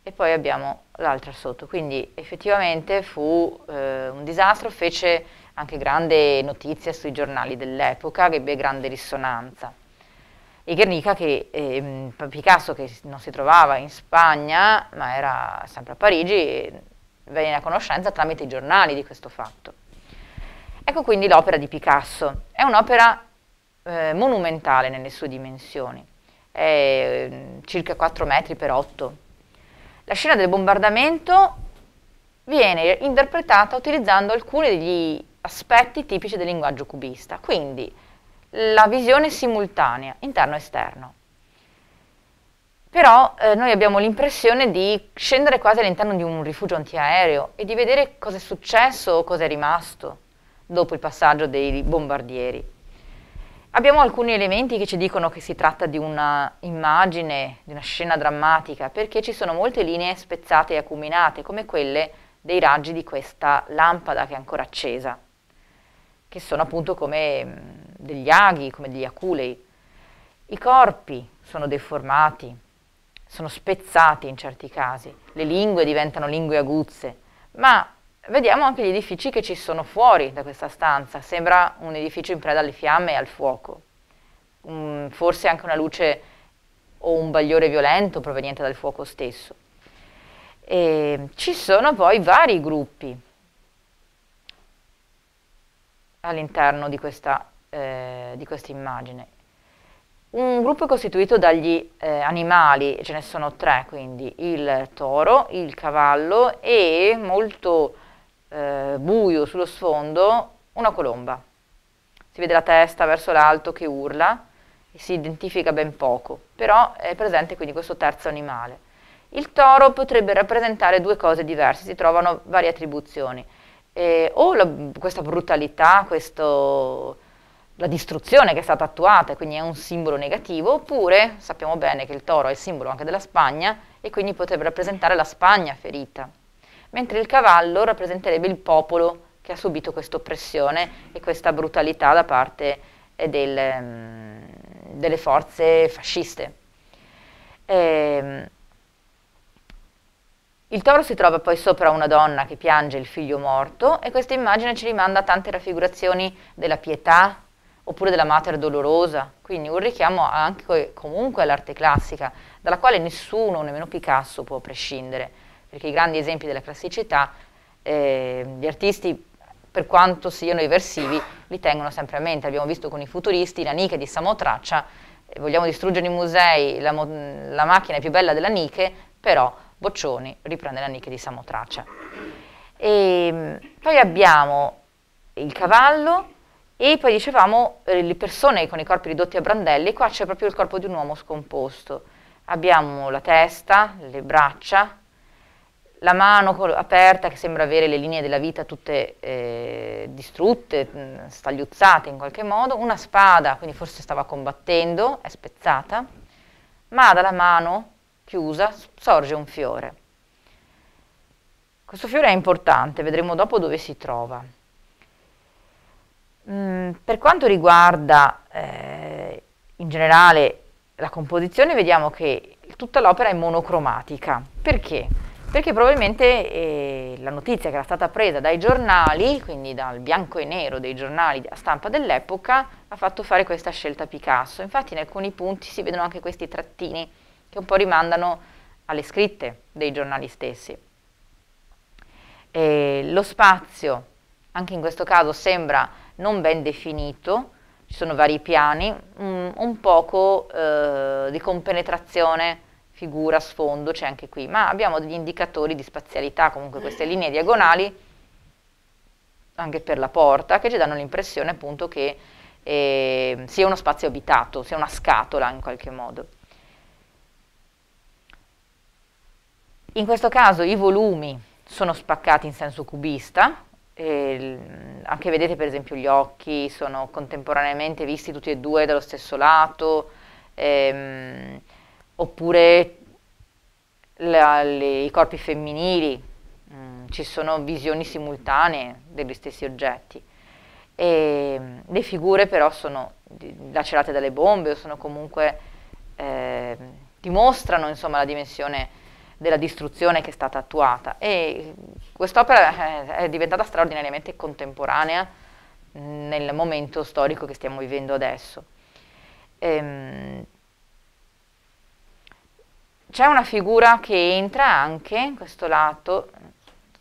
E poi abbiamo l'altra sotto, quindi effettivamente fu eh, un disastro, fece anche grande notizia sui giornali dell'epoca, ebbe grande risonanza e Guernica che eh, Picasso che non si trovava in Spagna ma era sempre a Parigi viene a conoscenza tramite i giornali di questo fatto. Ecco quindi l'opera di Picasso, è un'opera eh, monumentale nelle sue dimensioni, è eh, circa 4 metri per 8. La scena del bombardamento viene interpretata utilizzando alcuni degli aspetti tipici del linguaggio cubista, quindi la visione simultanea, interno e esterno. Però eh, noi abbiamo l'impressione di scendere quasi all'interno di un rifugio antiaereo e di vedere cosa è successo o cosa è rimasto dopo il passaggio dei bombardieri. Abbiamo alcuni elementi che ci dicono che si tratta di un'immagine, di una scena drammatica, perché ci sono molte linee spezzate e acuminate, come quelle dei raggi di questa lampada che è ancora accesa che sono appunto come mm, degli aghi, come degli aculei. I corpi sono deformati, sono spezzati in certi casi, le lingue diventano lingue aguzze, ma vediamo anche gli edifici che ci sono fuori da questa stanza, sembra un edificio in preda alle fiamme e al fuoco, mm, forse anche una luce o un bagliore violento proveniente dal fuoco stesso. E ci sono poi vari gruppi, all'interno eh, di questa immagine. Un gruppo è costituito dagli eh, animali, ce ne sono tre quindi, il toro, il cavallo e molto eh, buio sullo sfondo una colomba. Si vede la testa verso l'alto che urla e si identifica ben poco, però è presente quindi questo terzo animale. Il toro potrebbe rappresentare due cose diverse, si trovano varie attribuzioni eh, o la, questa brutalità, questo, la distruzione che è stata attuata, quindi è un simbolo negativo, oppure sappiamo bene che il toro è il simbolo anche della Spagna e quindi potrebbe rappresentare la Spagna ferita, mentre il cavallo rappresenterebbe il popolo che ha subito questa oppressione e questa brutalità da parte eh, del, mh, mm, delle forze fasciste. Eh, il toro si trova poi sopra una donna che piange il figlio morto e questa immagine ci rimanda a tante raffigurazioni della pietà oppure della mater dolorosa, quindi un richiamo anche comunque all'arte classica, dalla quale nessuno, nemmeno Picasso, può prescindere, perché i grandi esempi della classicità, eh, gli artisti, per quanto siano eversivi, li tengono sempre a mente. Abbiamo visto con i futuristi la Nike di Samotraccia, eh, vogliamo distruggere i musei, la, la macchina è più bella della Nike, però Boccioni riprende la nicchia di Samotrace. E, ehm, poi abbiamo il cavallo e poi dicevamo eh, le persone con i corpi ridotti a brandelli, qua c'è proprio il corpo di un uomo scomposto. Abbiamo la testa, le braccia, la mano aperta che sembra avere le linee della vita tutte eh, distrutte, stagliuzzate in qualche modo, una spada, quindi forse stava combattendo, è spezzata, ma dalla mano chiusa sorge un fiore. Questo fiore è importante, vedremo dopo dove si trova. Mm, per quanto riguarda eh, in generale la composizione, vediamo che tutta l'opera è monocromatica. Perché? Perché probabilmente eh, la notizia che era stata presa dai giornali, quindi dal bianco e nero dei giornali a stampa dell'epoca, ha fatto fare questa scelta Picasso. Infatti in alcuni punti si vedono anche questi trattini che un po' rimandano alle scritte dei giornali stessi. E lo spazio, anche in questo caso, sembra non ben definito, ci sono vari piani, un, mm, un poco eh, di compenetrazione figura, sfondo, c'è anche qui, ma abbiamo degli indicatori di spazialità, comunque queste linee diagonali, anche per la porta, che ci danno l'impressione appunto che eh, sia uno spazio abitato, sia una scatola in qualche modo. In questo caso i volumi sono spaccati in senso cubista, anche vedete per esempio gli occhi sono contemporaneamente visti tutti e due dallo stesso lato, ehm, oppure la, le, i corpi femminili, mh, mm, ci sono visioni simultanee degli stessi oggetti. E, mm, le figure però sono lacerate dalle bombe o sono comunque, eh, dimostrano insomma, la dimensione della distruzione che è stata attuata e quest'opera eh, è diventata straordinariamente contemporanea mm, nel momento storico che stiamo vivendo adesso. Ehm, c'è una figura che entra anche in questo lato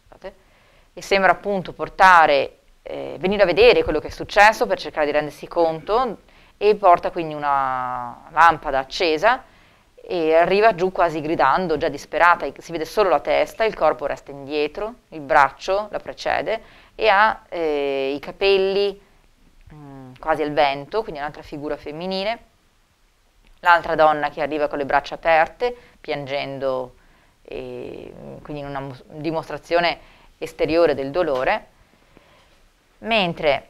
scusate, e sembra appunto portare, eh, venire a vedere quello che è successo per cercare di rendersi conto e porta quindi una lampada accesa e arriva giù quasi gridando, già disperata, si vede solo la testa, il corpo resta indietro, il braccio la precede e ha eh, i capelli mh, mm, quasi al vento, quindi un'altra figura femminile, l'altra donna che arriva con le braccia aperte, piangendo, eh, quindi in una dimostrazione esteriore del dolore, mentre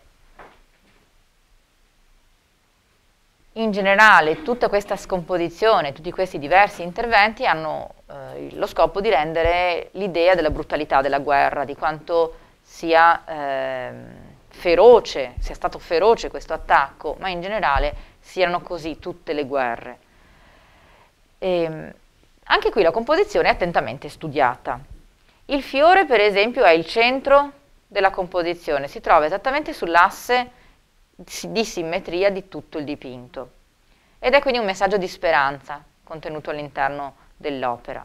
in generale tutta questa scomposizione, tutti questi diversi interventi hanno eh, lo scopo di rendere l'idea della brutalità della guerra, di quanto sia eh, feroce, sia stato feroce questo attacco, ma in generale siano così tutte le guerre. E, ehm, anche qui la composizione è attentamente studiata. Il fiore, per esempio, è il centro della composizione, si trova esattamente sull'asse di simmetria di tutto il dipinto. Ed è quindi un messaggio di speranza contenuto all'interno dell'opera.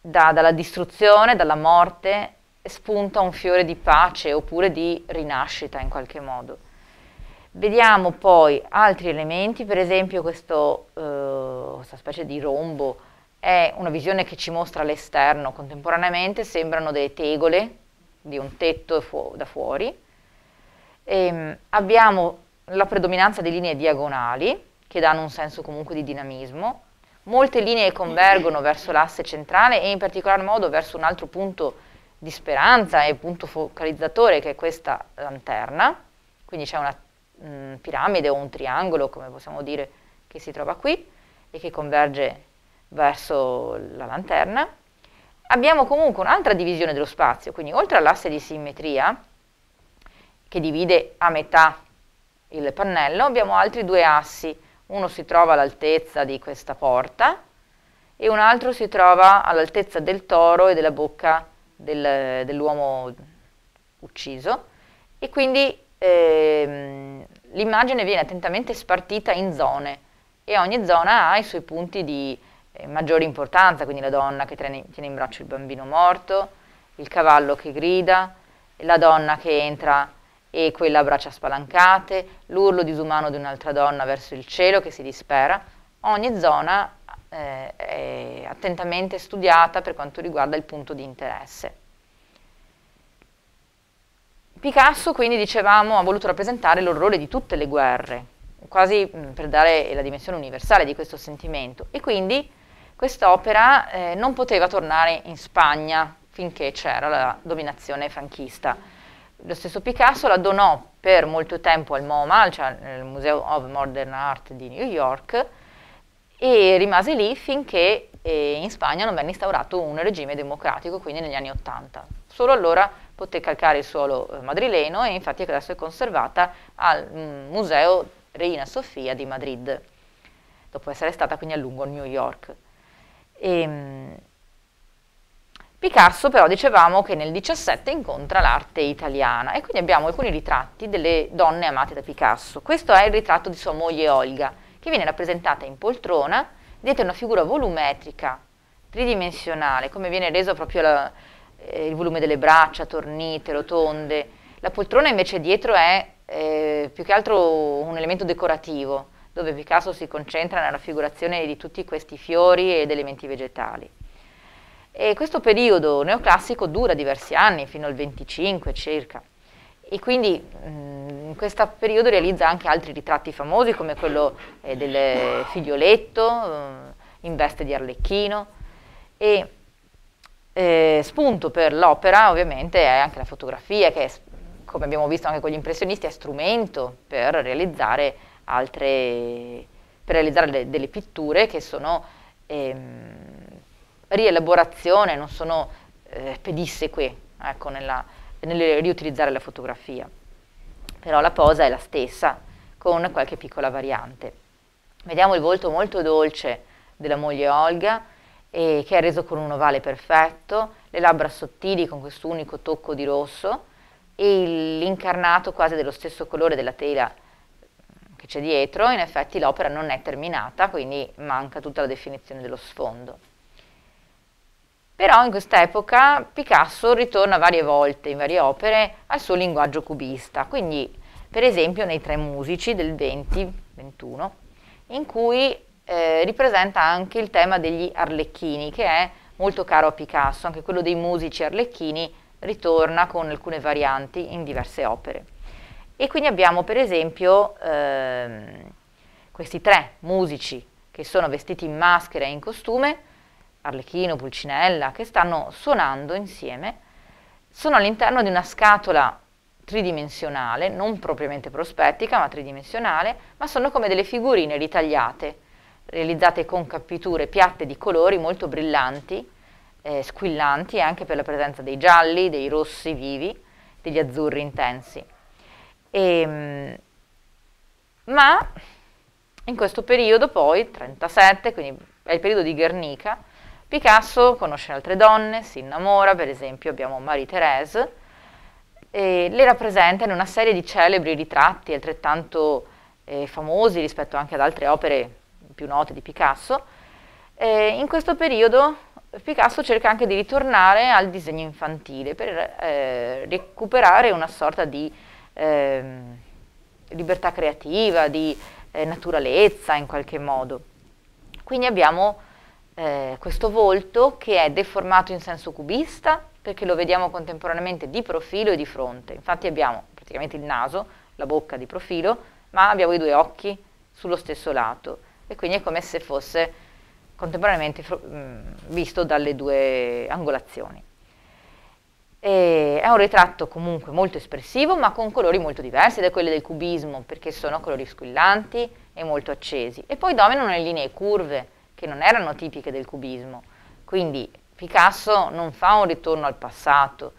Da, dalla distruzione, dalla morte, spunta un fiore di pace oppure di rinascita in qualche modo. Vediamo poi altri elementi, per esempio questo, eh, questa specie di rombo è una visione che ci mostra l'esterno contemporaneamente, sembrano delle tegole di un tetto fu da fuori, ehm, abbiamo la predominanza di linee diagonali, che danno un senso comunque di dinamismo, molte linee convergono verso l'asse centrale e in particolar modo verso un altro punto di speranza e punto focalizzatore che è questa lanterna, quindi c'è una mh, mm, piramide o un triangolo, come possiamo dire, che si trova qui e che converge verso la lanterna. Abbiamo comunque un'altra divisione dello spazio, quindi oltre all'asse di simmetria, che divide a metà il pannello, abbiamo altri due assi, uno si trova all'altezza di questa porta e un altro si trova all'altezza del toro e della bocca del, dell'uomo ucciso e quindi ehm, l'immagine viene attentamente spartita in zone e ogni zona ha i suoi punti di eh, maggiore importanza, quindi la donna che tiene, tiene in braccio il bambino morto, il cavallo che grida, la donna che entra e quella braccia spalancate, l'urlo disumano di un'altra donna verso il cielo che si dispera, ogni zona eh, è attentamente studiata per quanto riguarda il punto di interesse. Picasso, quindi dicevamo, ha voluto rappresentare l'orrore di tutte le guerre, quasi mm, per dare la dimensione universale di questo sentimento, e quindi quest'opera eh, non poteva tornare in Spagna finché c'era la dominazione franchista lo stesso Picasso la donò per molto tempo al MoMA, cioè al Museum of Modern Art di New York, e rimase lì finché eh, in Spagna non venne instaurato un regime democratico, quindi negli anni Ottanta. Solo allora poté calcare il suolo eh, madrileno e infatti adesso è conservata al mm, Museo Reina Sofia di Madrid, dopo essere stata quindi a lungo a New York. E, ehm, Picasso però dicevamo che nel 17 incontra l'arte italiana e quindi abbiamo alcuni ritratti delle donne amate da Picasso. Questo è il ritratto di sua moglie Olga, che viene rappresentata in poltrona dietro una figura volumetrica, tridimensionale, come viene reso proprio la, eh, il volume delle braccia, tornite, rotonde. La poltrona invece dietro è eh, più che altro un elemento decorativo, dove Picasso si concentra nella raffigurazione di tutti questi fiori ed elementi vegetali. E questo periodo neoclassico dura diversi anni, fino al 25 circa. E quindi mh, mm, in questo periodo realizza anche altri ritratti famosi, come quello eh, del figlioletto, eh, in veste di Arlecchino. E eh, spunto per l'opera ovviamente è anche la fotografia, che è, come abbiamo visto anche con gli impressionisti, è strumento per realizzare, altre, per realizzare le, delle pitture che sono... Ehm, rielaborazione, non sono eh, pedisseque ecco, nella, nel riutilizzare la fotografia. Però la posa è la stessa, con qualche piccola variante. Vediamo il volto molto dolce della moglie Olga, eh, che è reso con un ovale perfetto, le labbra sottili con questo unico tocco di rosso e l'incarnato quasi dello stesso colore della tela mm, che c'è dietro, in effetti l'opera non è terminata, quindi manca tutta la definizione dello sfondo. Però in quest'epoca Picasso ritorna varie volte in varie opere al suo linguaggio cubista, quindi per esempio nei Tre Musici del 20-21, in cui eh, ripresenta anche il tema degli arlecchini, che è molto caro a Picasso, anche quello dei musici arlecchini ritorna con alcune varianti in diverse opere. E quindi abbiamo per esempio ehm, questi tre musici che sono vestiti in maschera e in costume, Arlecchino, Pulcinella, che stanno suonando insieme, sono all'interno di una scatola tridimensionale, non propriamente prospettica, ma tridimensionale, ma sono come delle figurine ritagliate, realizzate con capiture piatte di colori molto brillanti, eh, squillanti anche per la presenza dei gialli, dei rossi vivi, degli azzurri intensi. E, ehm, ma in questo periodo poi, 37, quindi è il periodo di Guernica, Picasso conosce altre donne, si innamora, per esempio abbiamo Marie-Thérèse, e le rappresenta in una serie di celebri ritratti altrettanto eh, famosi rispetto anche ad altre opere più note di Picasso. E in questo periodo Picasso cerca anche di ritornare al disegno infantile per eh, recuperare una sorta di eh, libertà creativa, di eh, naturalezza in qualche modo. Quindi abbiamo eh, questo volto che è deformato in senso cubista perché lo vediamo contemporaneamente di profilo e di fronte. Infatti abbiamo praticamente il naso, la bocca di profilo, ma abbiamo i due occhi sullo stesso lato e quindi è come se fosse contemporaneamente mm, visto dalle due angolazioni. E è un ritratto comunque molto espressivo, ma con colori molto diversi da quelli del cubismo, perché sono colori squillanti e molto accesi. E poi dominano le linee curve, che non erano tipiche del cubismo. Quindi Picasso non fa un ritorno al passato,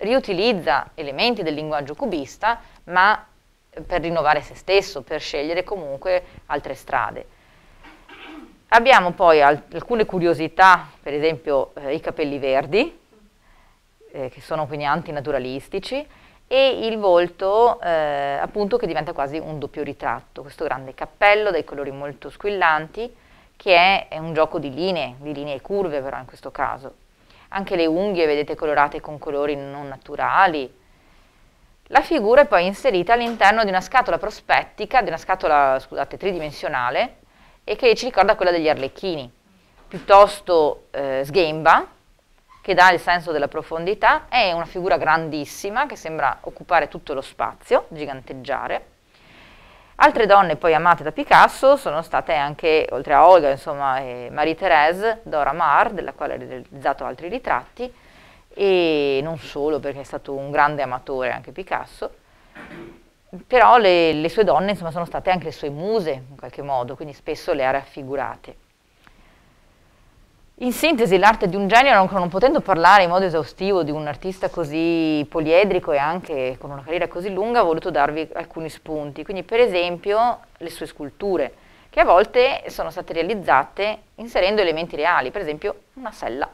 riutilizza elementi del linguaggio cubista, ma per rinnovare se stesso, per scegliere comunque altre strade. Abbiamo poi alcune curiosità, per esempio eh, i capelli verdi, eh, che sono quindi antinaturalistici, e il volto eh, appunto che diventa quasi un doppio ritratto, questo grande cappello dai colori molto squillanti, che è, è un gioco di linee, di linee curve però in questo caso. Anche le unghie vedete colorate con colori non naturali. La figura è poi inserita all'interno di una scatola prospettica, di una scatola scusate, tridimensionale e che ci ricorda quella degli arlecchini, piuttosto eh, sghemba, che dà il senso della profondità, è una figura grandissima che sembra occupare tutto lo spazio, giganteggiare Altre donne poi amate da Picasso sono state anche, oltre a Olga, insomma, Marie-Thérèse, Dora Maar, della quale ha realizzato altri ritratti, e non solo perché è stato un grande amatore anche Picasso, però le, le sue donne insomma, sono state anche le sue muse in qualche modo, quindi spesso le ha raffigurate. In sintesi, l'arte di un genio, non potendo parlare in modo esaustivo di un artista così poliedrico e anche con una carriera così lunga, ho voluto darvi alcuni spunti. Quindi, per esempio, le sue sculture, che a volte sono state realizzate inserendo elementi reali, per esempio una sella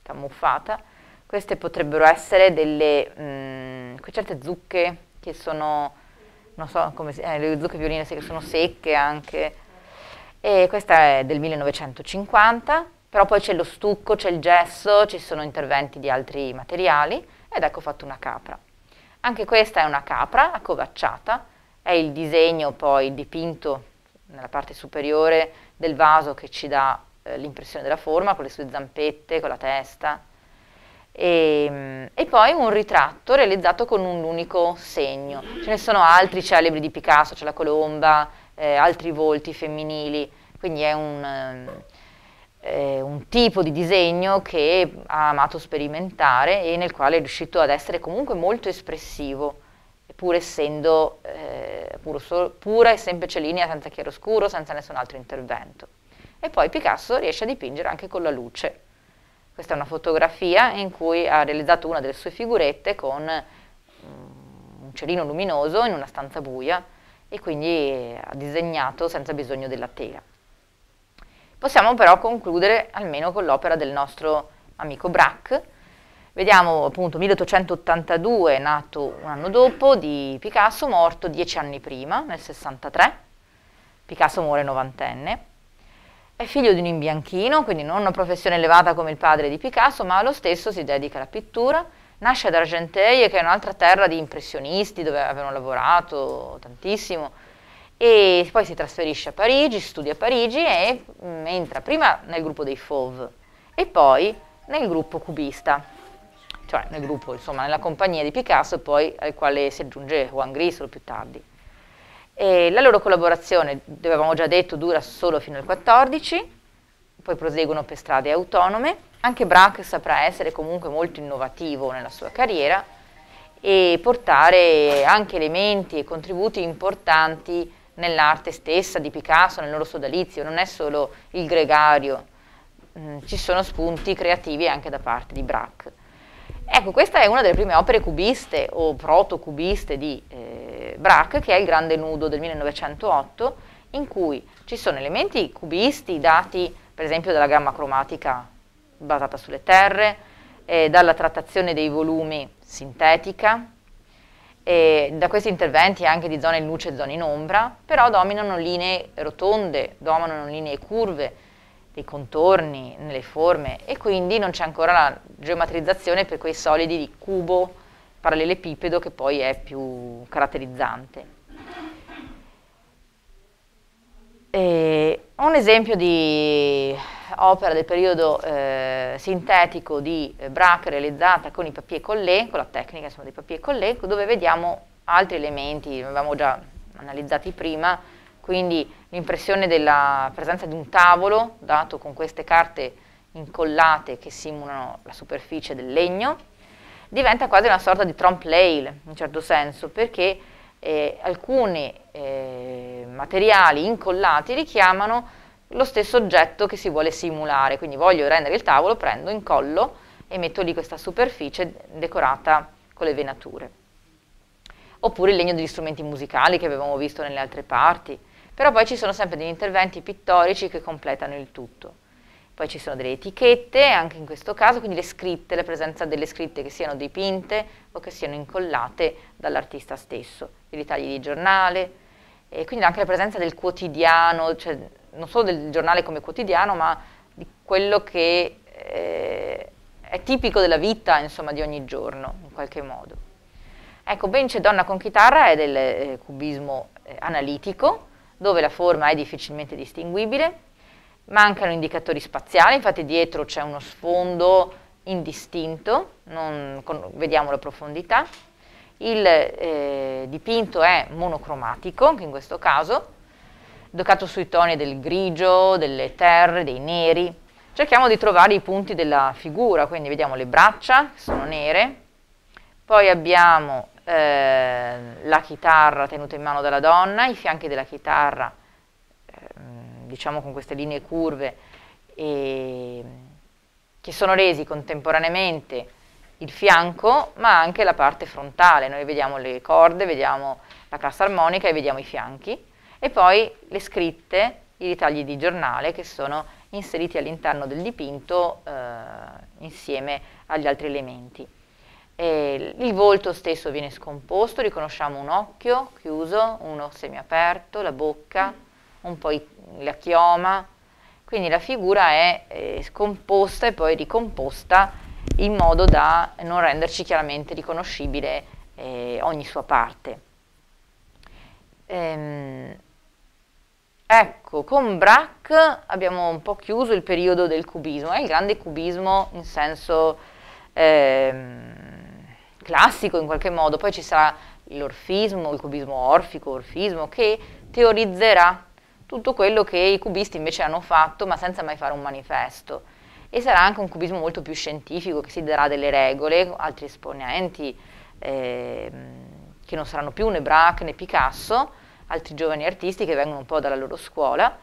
camuffata. Queste potrebbero essere delle mh, mm, certe zucche che sono, non so come si, eh, le zucche violine che sono secche anche e questa è del 1950, però poi c'è lo stucco, c'è il gesso, ci sono interventi di altri materiali ed ecco fatto una capra. Anche questa è una capra accovacciata, è il disegno poi dipinto nella parte superiore del vaso che ci dà eh, l'impressione della forma, con le sue zampette, con la testa. E, ehm, e, poi un ritratto realizzato con un unico segno. Ce ne sono altri celebri di Picasso, c'è la colomba, eh, altri volti femminili, quindi è un, ehm, eh, un, tipo di disegno che ha amato sperimentare e nel quale è riuscito ad essere comunque molto espressivo, pur essendo eh, so pura e semplice linea, senza chiaroscuro, senza nessun altro intervento. E poi Picasso riesce a dipingere anche con la luce. Questa è una fotografia in cui ha realizzato una delle sue figurette con mm, un cerino luminoso in una stanza buia, e quindi ha disegnato senza bisogno della tela. Possiamo però concludere almeno con l'opera del nostro amico Braque, Vediamo appunto 1882, nato un anno dopo, di Picasso, morto dieci anni prima, nel 63. Picasso muore novantenne. È figlio di un imbianchino, quindi non una professione elevata come il padre di Picasso, ma lo stesso si dedica alla pittura nasce ad Argenteuil, che è un'altra terra di impressionisti dove avevano lavorato tantissimo e poi si trasferisce a Parigi, studia a Parigi e mh, mm, entra prima nel gruppo dei Fauve e poi nel gruppo cubista, cioè nel gruppo, insomma, nella compagnia di Picasso poi al quale si aggiunge Juan Grisolo più tardi. E la loro collaborazione, avevamo già detto, dura solo fino al 14 poi proseguono per strade autonome. Anche Braque saprà essere comunque molto innovativo nella sua carriera e portare anche elementi e contributi importanti nell'arte stessa di Picasso, nel loro sodalizio, non è solo il gregario, mm, ci sono spunti creativi anche da parte di Braque. Ecco, questa è una delle prime opere cubiste o proto-cubiste di eh, Braque, che è Il Grande Nudo del 1908, in cui ci sono elementi cubisti dati per esempio dalla gamma cromatica basata sulle terre, eh, dalla trattazione dei volumi sintetica, e da questi interventi anche di zone in luce e zone in ombra, però dominano linee rotonde, dominano linee curve, dei contorni, nelle forme e quindi non c'è ancora la geometrizzazione per quei solidi di cubo parallelepipedo che poi è più caratterizzante. Eh, un esempio di opera del periodo eh, sintetico di Braque realizzata con i papier collé, con la tecnica insomma, dei papier collé, dove vediamo altri elementi, li avevamo già analizzati prima, quindi l'impressione della presenza di un tavolo dato con queste carte incollate che simulano la superficie del legno, diventa quasi una sorta di trompe l'ail in un certo senso, perché eh, alcuni eh, materiali incollati richiamano lo stesso oggetto che si vuole simulare, quindi voglio rendere il tavolo, prendo, incollo e metto lì questa superficie decorata con le venature. Oppure il legno degli strumenti musicali che avevamo visto nelle altre parti, però poi ci sono sempre degli interventi pittorici che completano il tutto. Poi ci sono delle etichette, anche in questo caso, quindi le scritte, la presenza delle scritte che siano dipinte o che siano incollate dall'artista stesso, i ritagli di giornale, e quindi anche la presenza del quotidiano, cioè non solo del giornale come quotidiano, ma di quello che eh, è tipico della vita, insomma, di ogni giorno, in qualche modo. Ecco, Bence Donna con chitarra è del eh, cubismo eh, analitico, dove la forma è difficilmente distinguibile, mancano indicatori spaziali, infatti dietro c'è uno sfondo indistinto, non con, vediamo la profondità, il eh, dipinto è monocromatico, anche in questo caso, giocato sui toni del grigio, delle terre, dei neri. Cerchiamo di trovare i punti della figura, quindi vediamo le braccia, che sono nere, poi abbiamo eh, la chitarra tenuta in mano dalla donna, i fianchi della chitarra diciamo con queste linee curve, e, che sono resi contemporaneamente il fianco ma anche la parte frontale, noi vediamo le corde, vediamo la cassa armonica e vediamo i fianchi e poi le scritte, i ritagli di giornale che sono inseriti all'interno del dipinto eh, insieme agli altri elementi. E il volto stesso viene scomposto, riconosciamo un occhio chiuso, uno semiaperto, la bocca, un po' la chioma, quindi la figura è eh, scomposta e poi ricomposta in modo da non renderci chiaramente riconoscibile eh, ogni sua parte. Ehm, ecco, con Braque abbiamo un po' chiuso il periodo del cubismo, è il grande cubismo in senso ehm, classico in qualche modo, poi ci sarà l'orfismo, il cubismo orfico, orfismo, che teorizzerà tutto quello che i cubisti invece hanno fatto ma senza mai fare un manifesto. E sarà anche un cubismo molto più scientifico che si darà delle regole, altri esponenti eh, che non saranno più né Braque né Picasso, altri giovani artisti che vengono un po' dalla loro scuola,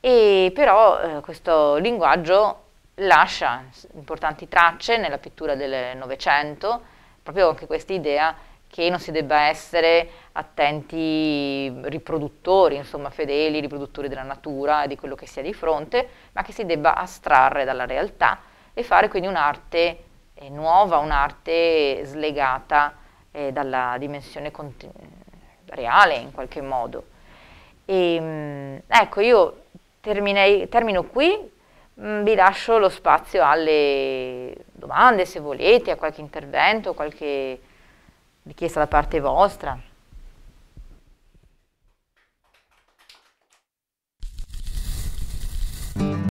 e però eh, questo linguaggio lascia importanti tracce nella pittura del Novecento, proprio anche questa idea che non si debba essere attenti riproduttori, insomma fedeli, riproduttori della natura, di quello che si ha di fronte, ma che si debba astrarre dalla realtà e fare quindi un'arte eh, nuova, un'arte slegata eh, dalla dimensione reale in qualche modo. E, ehm, ecco, io terminei, termino qui, mm, vi lascio lo spazio alle domande se volete, a qualche intervento, qualche richiesta da parte vostra?